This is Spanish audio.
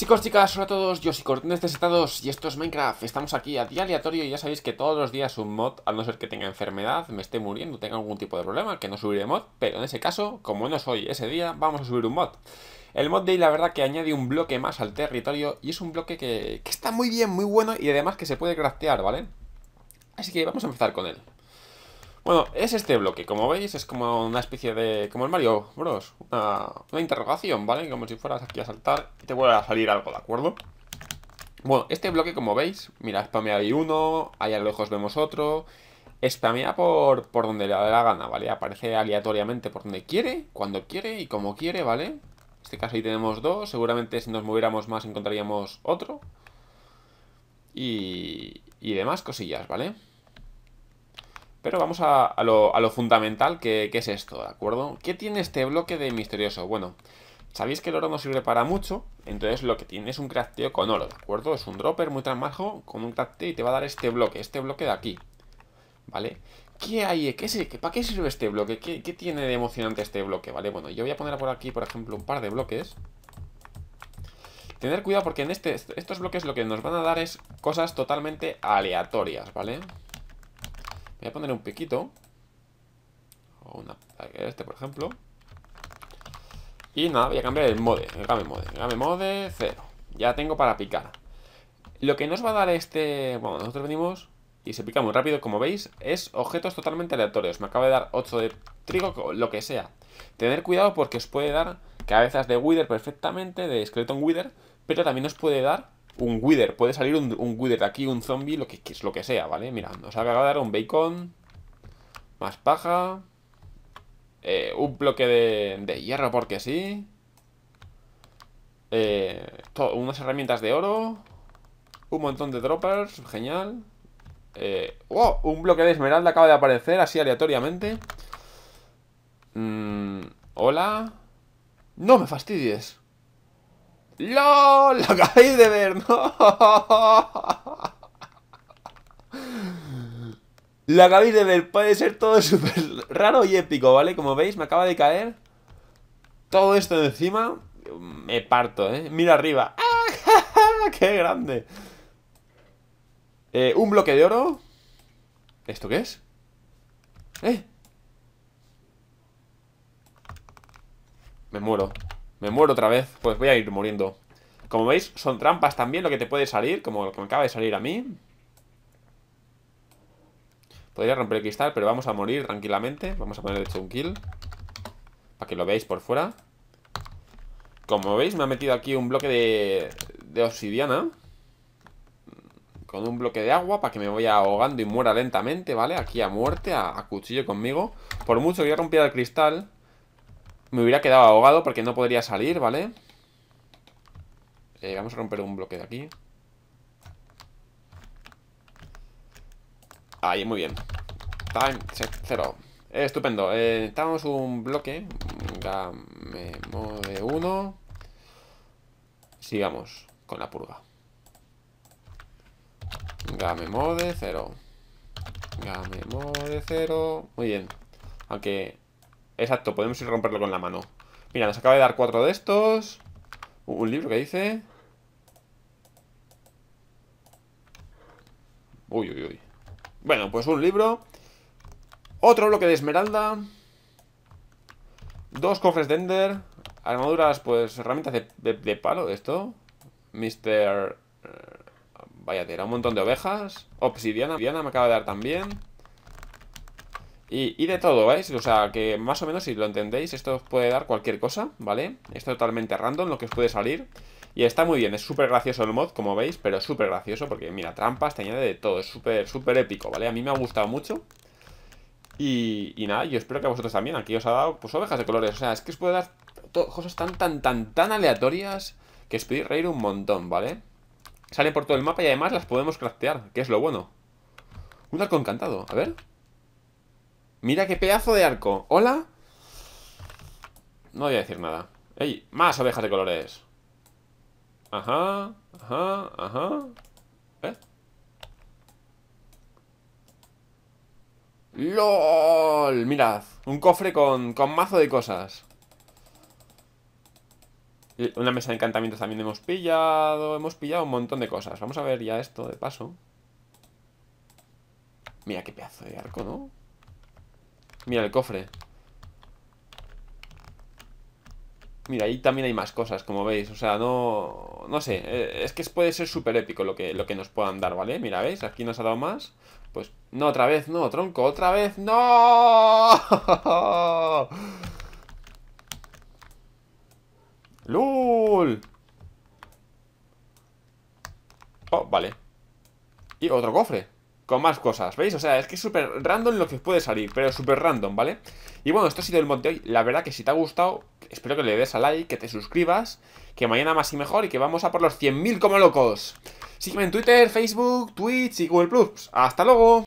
Chicos, chicas, hola a todos, yo soy Cortines necesitados y esto es Minecraft. Estamos aquí a día aleatorio y ya sabéis que todos los días un mod, a no ser que tenga enfermedad, me esté muriendo, tenga algún tipo de problema, que no subiré mod, pero en ese caso, como no soy ese día, vamos a subir un mod. El mod ahí, la verdad que añade un bloque más al territorio y es un bloque que, que está muy bien, muy bueno y además que se puede craftear, ¿vale? Así que vamos a empezar con él. Bueno, es este bloque, como veis, es como una especie de... como el Mario Bros, una, interrogación, ¿vale? Como si fueras aquí a saltar y te vuelve a salir algo, ¿de acuerdo? Bueno, este bloque, como veis, mira, spamea ahí uno, allá lejos vemos otro, spamea por, por donde le da la gana, ¿vale? Aparece aleatoriamente por donde quiere, cuando quiere y como quiere, ¿vale? En este caso ahí tenemos dos, seguramente si nos moviéramos más encontraríamos otro. Y, y demás cosillas, ¿vale? Pero vamos a, lo, a lo, fundamental que, es esto, ¿de acuerdo? ¿Qué tiene este bloque de misterioso? Bueno, sabéis que el oro no sirve para mucho, entonces lo que tiene es un crafteo con oro, ¿de acuerdo? Es un dropper muy tan con un crafteo y te va a dar este bloque, este bloque de aquí, ¿vale? ¿Qué hay? ¿Qué ¿Para qué sirve este bloque? ¿Qué, tiene de emocionante este bloque? ¿Vale? Bueno, yo voy a poner por aquí, por ejemplo, un par de bloques. Tener cuidado porque en este, estos bloques lo que nos van a dar es cosas totalmente aleatorias, ¿vale? vale Voy a poner un piquito. O este, por ejemplo. Y nada, voy a cambiar el mode. El game mode. El mode 0. Ya tengo para picar. Lo que nos va a dar este... Bueno, nosotros venimos y se pica muy rápido, como veis, es objetos totalmente aleatorios. Me acaba de dar 8 de trigo, lo que sea. Tener cuidado porque os puede dar cabezas de Wither perfectamente, de Skeleton Wither, pero también os puede dar un Wither. Puede salir un, un Wither de aquí, un zombie, lo que, es lo que sea, ¿vale? Mira, nos ha cagado dar un bacon. Más paja. Eh, un bloque de, hierro porque sí. Eh, unas herramientas de oro. Un montón de droppers, genial. Eh, ¡Oh! Un bloque de esmeralda acaba de aparecer así aleatoriamente. Mm, hola. No me fastidies. ¡No! ¡Lo acabáis de ver! ¡No! Lo acabáis de ver, puede ser todo súper raro y épico, ¿vale? Como veis, me acaba de caer todo esto encima. Me parto, ¿eh? Mira arriba. ¡Ah, ¡Qué grande! Eh, un bloque de oro. ¿Esto qué es? ¿Eh? Me muero. Me muero otra vez, pues voy a ir muriendo Como veis, son trampas también lo que te puede salir Como lo que me acaba de salir a mí Podría romper el cristal, pero vamos a morir tranquilamente Vamos a poner hecho un kill Para que lo veáis por fuera Como veis, me ha metido aquí un bloque de, de obsidiana Con un bloque de agua Para que me vaya ahogando y muera lentamente, ¿vale? Aquí a muerte, a, cuchillo conmigo Por mucho que yo rompiera el cristal me hubiera quedado ahogado porque no podría salir, ¿vale? Eh, vamos a romper un bloque de aquí. Ahí, muy bien. Time set 0. Eh, estupendo. Eh, un bloque. Game mode 1. Sigamos con la purga. Game mode 0. Game mode 0. Muy bien. Aunque Exacto, podemos ir a romperlo con la mano Mira, nos acaba de dar cuatro de estos Un libro que dice Uy, uy, uy Bueno, pues un libro Otro bloque de esmeralda Dos cofres de ender Armaduras, pues, herramientas de, palo de esto Mister... Eh, vaya, era un montón de ovejas Obsidiana, obsidiana me acaba de dar también y, de todo, veis O sea, que más o menos si lo entendéis, esto os puede dar cualquier cosa, ¿vale? es totalmente random, lo que os puede salir. Y está muy bien, es súper gracioso el mod, como veis, pero súper gracioso porque, mira, trampas, te añade de todo, es súper, súper épico, ¿vale? A mí me ha gustado mucho. Y, nada, yo espero que a vosotros también, aquí os ha dado, pues, ovejas de colores, o sea, es que os puede dar cosas tan, tan, tan, tan aleatorias que os podéis reír un montón, ¿vale? Salen por todo el mapa y además las podemos craftear, que es lo bueno. Un arco encantado, a ver... Mira qué pedazo de arco. ¿Hola? No voy a decir nada. ¡Ey! ¡Más ovejas de colores! Ajá, ajá, ajá. ¿Eh? ¡LOL! Mirad, un cofre con, con mazo de cosas. Una mesa de encantamientos también hemos pillado. Hemos pillado un montón de cosas. Vamos a ver ya esto de paso. Mira qué pedazo de arco, ¿no? Mira el cofre Mira, ahí también hay más cosas, como veis O sea, no... no sé eh, Es que puede ser súper épico lo que, lo que nos puedan dar, ¿vale? Mira, ¿veis? Aquí nos ha dado más Pues, no, otra vez, no, tronco ¡Otra vez, no! ¡Lul! Oh, vale Y otro cofre con más cosas, ¿veis? O sea, es que es súper random lo que puede salir, pero súper random, ¿vale? Y bueno, esto ha sido el monte de hoy. La verdad que si te ha gustado, espero que le des a like, que te suscribas, que mañana más y mejor y que vamos a por los 100.000 como locos. Sígueme en Twitter, Facebook, Twitch y Google+. Plus. ¡Hasta luego!